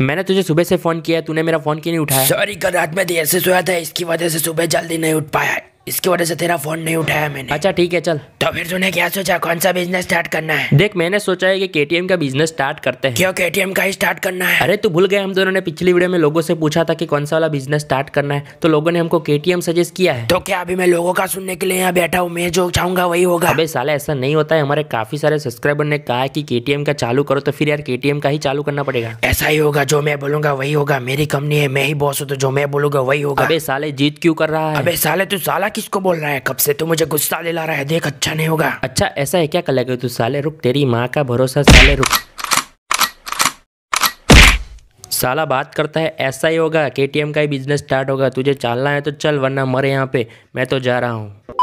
मैंने तुझे सुबह से फ़ोन किया तूने मेरा फ़ोन क्यों नहीं उठाया सॉरी कल रात में देर से सोया था इसकी वजह से सुबह जल्दी नहीं उठ पाया इसकी वजह से तेरा फोन नहीं उठाया मैंने अच्छा ठीक है चल तो फिर तूने क्या सोचा कौन सा बिजनेस स्टार्ट करना है देख मैंने सोचा है कि केटीएम का बिजनेस स्टार्ट करते हैं क्यों केटीएम का ही स्टार्ट करना है अरे तू भूल गए हम दोनों ने पिछली वीडियो में लोगों से पूछा था कि कौन सा वाला बिजनेस स्टार्ट करना है तो लोगों ने हमको केटीएम सजेस्ट किया है तो क्या अभी मैं लोगों का सुनने के लिए यहाँ बैठा हूँ मैं जो चाहूंगा वही होगा अभी साल ऐसा नहीं होता है हमारे काफी सारे सब्सक्राइबर ने कहा की केटीएम का चालू करो तो फिर यार केटीएम का ही चालू करना पड़ेगा ऐसा ही होगा जो मैं बोलूंगा वही होगा मेरी कंपनी है मैं ही बॉस हूँ तो जो मैं बोलूंगा वही होगा अभी साले जीत क्यों कर रहा है अभी साले तू साला किसको बोल रहा है कब से तू मुझे गुस्सा दिला रहा है देख अच्छा नहीं होगा अच्छा ऐसा है क्या कलेगा तू साले रुक तेरी माँ का भरोसा साले रुक साला बात करता है ऐसा ही होगा के का ही बिजनेस स्टार्ट होगा तुझे चलना है तो चल वरना मरे यहाँ पे मैं तो जा रहा हूँ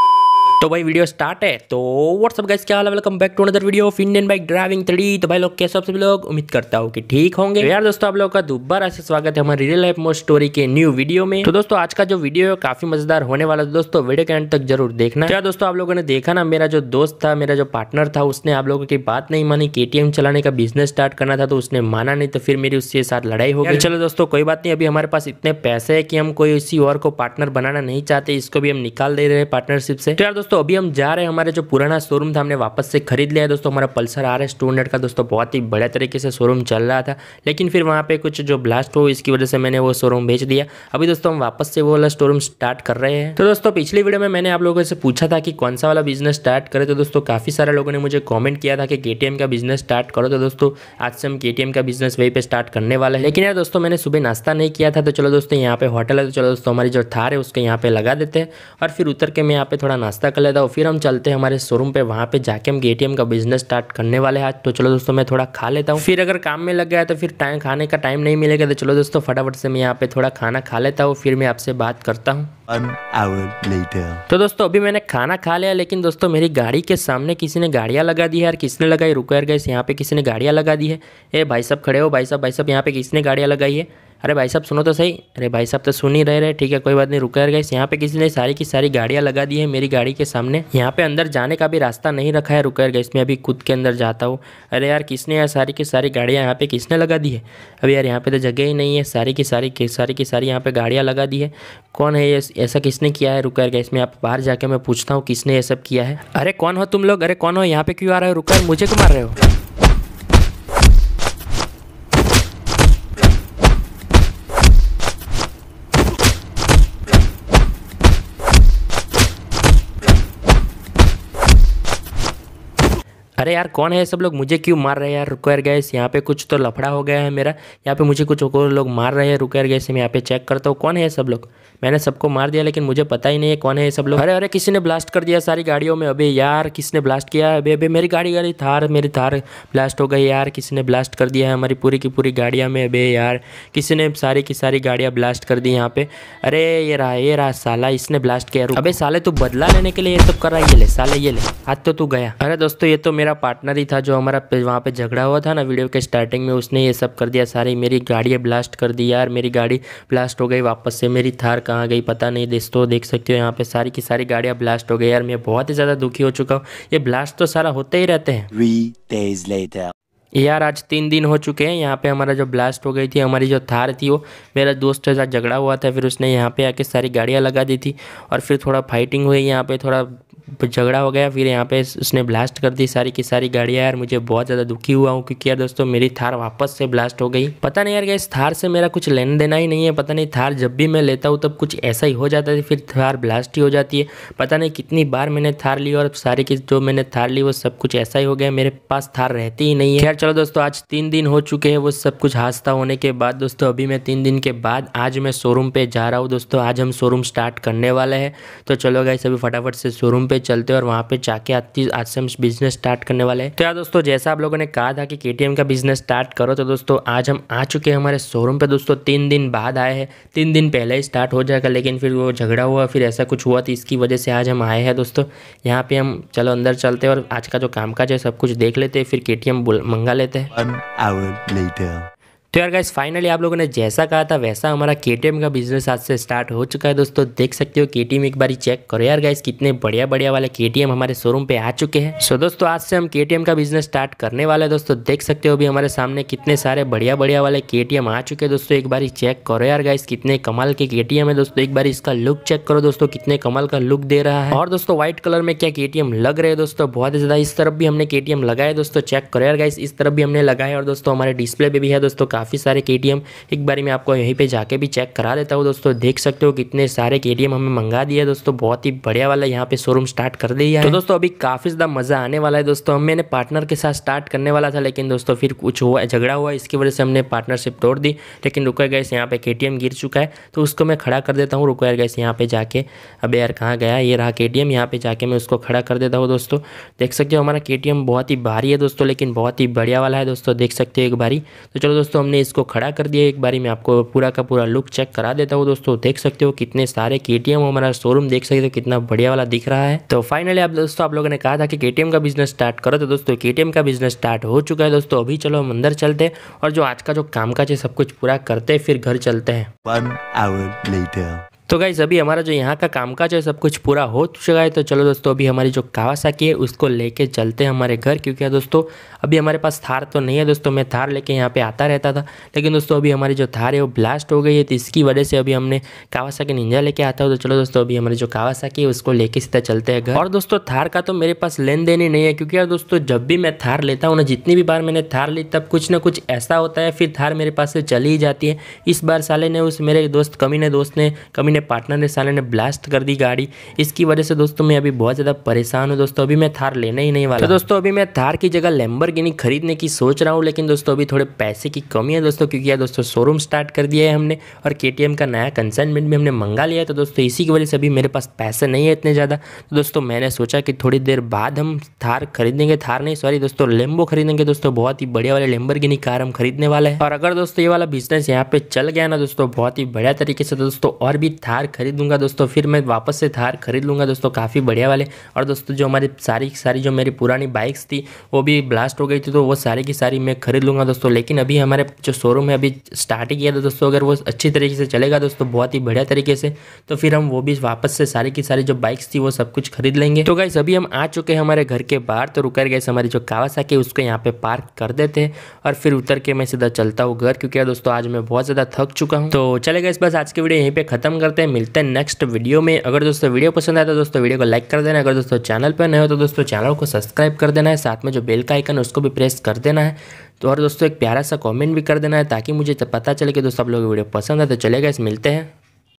तो भाई वीडियो स्टार्ट है तो व्हाट्सअप गाइस क्या हाल welcome back to another video of Indian bike driving three तो भाई लोग कैसे सभी लोग उम्मीद करता हूँ कि ठीक होंगे तो यार दोस्तों आप लोगों का दोबारा से स्वागत है हमारे रियल लाइफ मोस्ट स्टोरी के न्यू वीडियो में तो दोस्तों आज का जो वीडियो है काफी मजेदार होने वाला है तो दोस्तों वीडियो के एंड तक जरूर देखना क्या तो दोस्तों आप लोगों ने देखा ना मेरा जो दोस्त था मेरा जो पार्टनर था उसने आप लोगों की बात नहीं मानी के चलाने का बिजनेस स्टार्ट करना था तो उसने माना नहीं तो फिर मेरी उसके साथ लड़ाई हो गई चलो दोस्तों कोई बात नहीं अभी हमारे पास इतने पैसे है कि हम कोई इसी और को पार्टनर बनाना नहीं चाहते इसको भी हम निकाल दे रहे हैं पार्टनरशिप से तो दोस्तों अभी हम जा रहे हैं हमारे जो पुराना शोरूम था हमने वापस से खरीद लिया है दोस्तों हमारा पल्सर आ रहा टू हंड्रेड का दोस्तों बहुत ही बड़े तरीके से शोरूम चल रहा था लेकिन फिर वहाँ पे कुछ जो ब्लास्ट हो इसकी वजह से मैंने वो शोरूम भेज दिया अभी दोस्तों हम वापस से वो वाला शोरूम स्टार्ट कर रहे हैं तो दोस्तों पिछली वीडियो में मैंने आप लोगों से पूछा था कि कौन सा वाला बिजनेस स्टार्ट करे तो दोस्तों काफ़ी सारे लोगों ने मुझे कॉमेंट किया था कि के का बिजनेस स्टार्ट करो तो दोस्तों आज से हम के का बिजनेस वहीं पर स्टार्ट करने वाला है लेकिन यार दोस्तों मैंने सुबह नाश्ता नहीं किया था तो चलो दोस्तों यहाँ पे होटल है तो चलो दोस्तों हमारी जो थार है उसको यहाँ पे लगा देते हैं और फिर उतर के मैं यहाँ पे थोड़ा नाश्ता कर लेता हूँ फिर हम चलते हैं हमारे शोरूम पे वहाँ पे जाके हम एटीएम का बिजनेस स्टार्ट करने वाले हैं तो चलो दोस्तों मैं थोड़ा खा लेता हूँ फिर अगर काम में लग गया तो फिर टाइम खाने का टाइम नहीं मिलेगा तो चलो दोस्तों फटाफट से मैं यहाँ पे थोड़ा खाना खा लेता हूँ फिर मैं आपसे बात करता हूँ तो दोस्तों अभी मैंने खाना खा लिया लेकिन दोस्तों मेरी गाड़ी के सामने किसी ने गाड़ियाँ लगा दी है यार किसने लगाई रुको यार गई यहाँ पे किसी ने गाड़ियाँ लगा दी है ए भाई साहब खड़े हो भाई साहब भाई साहब यहाँ पे किसने गाड़ियाँ लगाई है अरे भाई साहब सुनो तो सही अरे भाई साहब तो सुन ही रहे रहे ठीक है कोई बात नहीं रुका गए यहाँ पे किसी ने सारी की सारी गाड़ियाँ लगा दी है मेरी गाड़ी के सामने यहाँ पे अंदर जाने का भी रास्ता नहीं रखा है रुका गए इसमें अभी खुद के अंदर जाता हूँ अरे यार किसने यार सारी की सारी गाड़ियाँ यहाँ पे किसने लगा दी है अभी यार यहाँ पे तो जगह ही नहीं है सारी की सारी सारी की सारी यहाँ पे गाड़ियाँ लगा दी है कौन है ये ऐसा किसने किया है रुका गए इसमें आप बाहर जाके मैं पूछता हूँ किसने ये सब किया है अरे कौन हो तुम लोग अरे कौन हो यहाँ पे क्यों आ रहे हो रुका मुझे क्यों मार रहे हो अरे यार कौन है ये सब लोग मुझे क्यों मार रहे हैं यार रुको यार गैस यहाँ पे कुछ तो लफड़ा हो गया है मेरा यहाँ पे मुझे कुछ और लोग मार रहे हैं रुको यार गैस मैं यहाँ पे चेक करता हूँ कौन है ये सब लोग मैंने सबको मार दिया लेकिन मुझे पता ही नहीं है कौन है ये सब लोग अरे अरे किसी ने ब्लास्ट कर दिया सारी गाड़ियों में अभी यार किसने ब्लास्ट किया अभी अभी मेरी गाड़ी गाड़ी थार मेरी थार ब्लास्ट हो गई यार किसी ने ब्लास्ट कर दिया है हमारी पूरी की पूरी गाड़ियाँ में अभी यार किसी ने सारी की सारी गाड़ियाँ ब्लास्ट कर दी यहाँ पे अरे ये रहा ये रहा साला इसने ब्लास्ट किया अभी साले तू बदला लेने के लिए ये सब कर रहा है ये ले साले ये ले आज तो तू गया अरे दोस्तों ये तो मेरा मेरा पार्टनर ही था जो हमारा वहाँ पे झगड़ा हुआ था ना वीडियो के स्टार्टिंग में उसने ये सब कर दिया सारी मेरी गाड़ियाँ ब्लास्ट कर दी यार मेरी गाड़ी ब्लास्ट हो गई वापस से मेरी थार कहाँ गई पता नहीं दोस्तों देख सकते हो यहाँ पे सारी की सारी गाड़ियाँ ब्लास्ट हो गई यार मैं बहुत ही ज़्यादा दुखी हो चुका हूँ ये ब्लास्ट तो सारा होते ही रहते हैं यार आज तीन दिन हो चुके हैं यहाँ पे हमारा जो ब्लास्ट हो गई थी हमारी जो थार थी वो मेरा दोस्त के साथ झगड़ा हुआ था फिर उसने यहाँ पे आके सारी गाड़ियाँ लगा दी थी और फिर थोड़ा फाइटिंग हुई यहाँ पे थोड़ा झगड़ा हो गया फिर यहाँ पे उसने ब्लास्ट कर दी सारी की सारी गाड़ियाँ यार मुझे बहुत ज़्यादा दुखी हुआ हूँ क्योंकि यार दोस्तों मेरी थार वापस से ब्लास्ट हो गई पता नहीं यार गैस थार से मेरा कुछ लेन देना ही नहीं है पता नहीं थार जब भी मैं लेता हूँ तब कुछ ऐसा ही हो जाता है फिर थार ब्लास्ट ही हो जाती है पता नहीं कितनी बार मैंने थार ली और सारी की जो मैंने थार ली वो सब कुछ ऐसा ही हो गया मेरे पास थार रहती ही नहीं है यार चलो दोस्तों आज तीन दिन हो चुके हैं वो सब कुछ हादसा होने के बाद दोस्तों अभी मैं तीन दिन के बाद आज मैं शोरूम पे जा रहा हूँ दोस्तों आज हम शोरूम स्टार्ट करने वाले हैं तो चलो गए सभी फटाफट से शोरूम पे पे चलते हैं और वहाँ पे जाके आज आज से हम बिजनेस स्टार्ट करने वाले हैं तो यार दोस्तों जैसा आप लोगों ने कहा था कि के का बिजनेस स्टार्ट करो तो दोस्तों आज हम आ चुके हैं हमारे शोरूम पे दोस्तों तीन दिन बाद आए हैं तीन दिन पहले ही स्टार्ट हो जाएगा लेकिन फिर वो झगड़ा हुआ फिर ऐसा कुछ हुआ तो इसकी वजह से आज हम आए हैं दोस्तों यहाँ पे हम चलो अंदर चलते हैं और आज का जो काम है सब कुछ देख लेते हैं फिर के मंगा लेते हैं तो यार गाइस फाइनली आप लोगों ने जैसा कहा था वैसा हमारा के का बिजनेस आज से स्टार्ट हो चुका है दोस्तों देख सकते हो के एक बार चेक करो यार गाइस कितने बढ़िया बढ़िया वाले के हमारे शोरूम पे आ चुके हैं सो दोस्तों आज से हम के का बिजनेस स्टार्ट करने वाले हैं दोस्तों देख सकते हो अभी हमारे सामने कितने सारे बढ़िया बढ़िया वाले के आ चुके हैं दोस्तों एक बार चेक करो यार गाइस कितने कमाल के के है दोस्तों एक बार इसका लुक चेक करो दोस्तों कितने कमाल का लुक दे रहा है और दोस्तों व्हाइट कलर में क्या के लग रहे हैं दोस्तों बहुत ज्यादा इस तरफ भी हमने के लगाया दोस्तों चेक करो यार गाइस इस तरफ भी हमने लगाया और दोस्तों हमारे डिस्प्ले पे भी है दोस्तों काफी काफ़ी सारे के एक बार मैं आपको यहीं पर जाके भी चेक करा देता हूँ दोस्तों देख सकते हो कितने सारे के हमें मंगा दिया दोस्तों बहुत ही बढ़िया वाला यहाँ पे शोरूम स्टार्ट कर दिया है तो, तो दोस्तों अभी काफ़ी ज़्यादा मज़ा आने वाला है दोस्तों मैंने पार्टनर के साथ स्टार्ट करने वाला था लेकिन दोस्तों फिर कुछ हुआ झगड़ा हुआ इसकी वजह से हमने पार्टनरशिप तोड़ दी लेकिन रुको गैस यहाँ पे के गिर चुका है तो उसको मैं खड़ा कर देता हूँ रुको गैस यहाँ पे जाके अब यार कहाँ गया ये रहा के टी यहाँ पे जाके मैं उसको खड़ा कर देता हूँ दोस्तों देख सकते हो हमारा के टी एम बहुत ही भारी है दोस्तों लेकिन बहुत ही बढ़िया वाला है दोस्तों देख सकते हो एक बारी तो चलो दोस्तों हम हमने इसको खड़ा कर दिया एक बारी मैं आपको पूरा का पूरा लुक चेक करा देता हूँ दोस्तों देख सकते हो कितने सारे के हमारा शोरूम देख सकते हो कितना बढ़िया वाला दिख रहा है तो फाइनली आप दोस्तों आप लोगों ने कहा था कि के का बिजनेस स्टार्ट करो तो दोस्तों के का बिजनेस स्टार्ट हो चुका है दोस्तों अभी चलो हम अंदर चलते और जो आज का जो कामकाज है सब कुछ पूरा करते फिर घर चलते हैं तो गाइज़ अभी हमारा जो यहाँ का कामकाज है सब कुछ पूरा हो चुका है तो चलो दोस्तों अभी हमारी जो कावासाकी है उसको लेके चलते हैं हमारे घर क्योंकि दोस्तों अभी हमारे पास थार तो नहीं है दोस्तों मैं थार लेके यहाँ पे आता रहता था लेकिन दोस्तों अभी हमारी जो थार है वो ब्लास्ट हो गई है तो इसकी वजह से अभी हमने कावासाकी निंजा लेके आता हूँ तो चलो दोस्तों अभी हमारी जो कावासाकी है उसको लेके सीधा चलते हैं घर और दोस्तों थार का तो मेरे पास लेन देन ही नहीं है क्योंकि यार दोस्तों जब भी मैं थार लेता हूँ ना जितनी भी बार मैंने थार ली तब कुछ ना कुछ ऐसा होता है फिर थार मेरे पास से चली ही जाती है इस बार साले ने उस मेरे दोस्त कमी ने दोस्त ने कमी ने पार्टनर ने साले ने ब्लास्ट कर दी गाड़ी इसकी वजह से दोस्तों मैं अभी बहुत ज़्यादा परेशान हूँ दोस्तों अभी मैं थार लेना ही नहीं वाला तो दोस्तों अभी मैं थार की जगह लेम्बर खरीदने की सोच रहा हूँ लेकिन दोस्तों अभी थोड़े पैसे की कमी है दोस्तों क्योंकि यार दोस्तों शोरूम स्टार्ट कर दिया है हमने और के का नया कंसाइनमेंट भी हमने मंगा लिया है तो दोस्तों इसी की वजह से अभी मेरे पास पैसे नहीं है इतने ज़्यादा तो दोस्तों मैंने सोचा कि थोड़ी देर बाद हम थार खरीदेंगे थार नहीं सॉरी दोस्तों लेम्बो खरीदेंगे दोस्तों बहुत ही बढ़िया वाले लेम्बर कार हम खरीदने वाले हैं और अगर दोस्तों ये वाला बिजनेस यहाँ पे चल गया ना दोस्तों बहुत ही बढ़िया तरीके से तो दोस्तों और भी थार खरीद लूँगा दोस्तों फिर मैं वापस से थार खरीद लूँगा दोस्तों काफ़ी बढ़िया वाले और दोस्तों जो हमारी सारी सारी जो मेरी पुरानी बाइक्स थी वो भी ब्लास्ट हो गई थी तो वो सारी की सारी मैं खरीद लूँगा दोस्तों लेकिन अभी हमारे जो शोरूम है अभी स्टार्ट ही किया था दोस्तों अगर वो अच्छी तरीके से चलेगा दोस्तों बहुत ही बढ़िया तरीके से तो फिर हम वो भी वापस से सारी की सारी जो बाइक्स थी वो सब कुछ खरीद लेंगे तो गाइस अभी हम आ चुके हैं हमारे घर के बाहर तो रुकर गए हमारी जो कावासाकी उसको यहाँ पे पार्क कर देते हैं और फिर उतर के मैं सीधा चलता हूँ घर क्योंकि दोस्तों आज मैं बहुत ज़्यादा थक चुका हूँ तो चलेगा इस बस आज की वीडियो यहीं पर खत्म करते करते हैं मिलते हैं नेक्स्ट वीडियो में अगर दोस्तों वीडियो पसंद आए तो दोस्तों वीडियो को लाइक कर देना अगर दोस्तों चैनल पर नए हो तो दोस्तों चैनल को सब्सक्राइब कर देना है साथ में जो बेल का आइकन है उसको भी प्रेस कर देना है तो और दोस्तों एक प्यारा सा कॉमेंट भी कर देना है ताकि मुझे पता चले कि दोस्तों आप लोग वीडियो पसंद है तो चलेगा इस मिलते हैं